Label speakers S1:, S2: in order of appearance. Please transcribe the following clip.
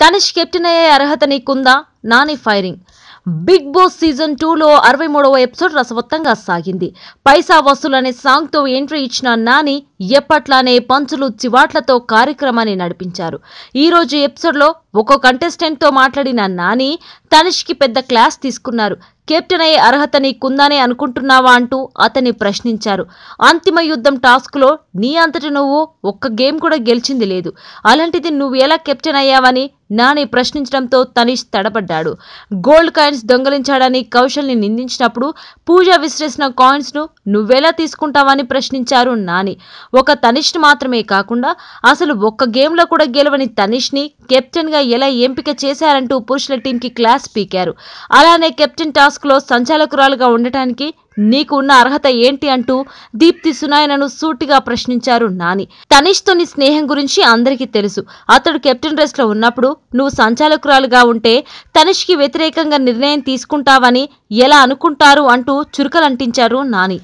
S1: Tanishq captain అయ్యే అర్హత నీకుందా Nani firing big boss season టూలో అరవై మూడవ ఎపిసోడ్ రసవత్తంగా సాగింది పైసా వసూలు అనే సాంగ్తో ఎంట్రీ ఇచ్చిన నాని ఎప్పట్లానే పంచులు చివాట్లతో కార్యక్రమాన్ని నడిపించారు ఈరోజు ఎపిసోడ్లో ఒక్కో కంటెస్టెంట్తో మాట్లాడిన నాని తనిష్కి పెద్ద క్లాస్ తీసుకున్నారు కెప్టెన్ అయ్యే అర్హత నీకుందానే అనుకుంటున్నావా అంటూ అతన్ని ప్రశ్నించారు అంతిమ యుద్ధం టాస్క్లో నీ అంతటి నువ్వు ఒక్క గేమ్ కూడా గెలిచింది లేదు అలాంటిది నువ్వు ఎలా కెప్టెన్ అయ్యావని నాని ప్రశ్నించడంతో తనిష్ తడబడ్డా అంటాడు గోల్డ్ కాయిన్స్ దొంగలించాడని కౌశల్ని నిందించినప్పుడు పూజ విసిరేసిన కాయిన్స్ను నువ్వెలా తీసుకుంటావని ప్రశ్నించారు నాని ఒక తనిష్ని మాత్రమే కాకుండా అసలు ఒక్క గేమ్లో కూడా గెలవని తనిష్ని కెప్టెన్గా ఎలా ఎంపిక చేశారంటూ పురుషుల టీంకి క్లాస్ పీకారు అలానే కెప్టెన్ టాస్క్లో సంచాలకురాలుగా ఉండటానికి నీకు ఉన్న అర్హత ఏంటి అంటూ దీప్తి సునాయనను సూటిగా ప్రశ్నించారు నాని తనిష్తో నీ స్నేహం గురించి అందరికీ తెలుసు అతడు కెప్టెన్ లో ఉన్నప్పుడు నువ్వు సంచాలకురాలుగా ఉంటే తనిష్కి వ్యతిరేకంగా నిర్ణయం తీసుకుంటావని ఎలా అనుకుంటారు అంటూ చురుకలంటించారు నాని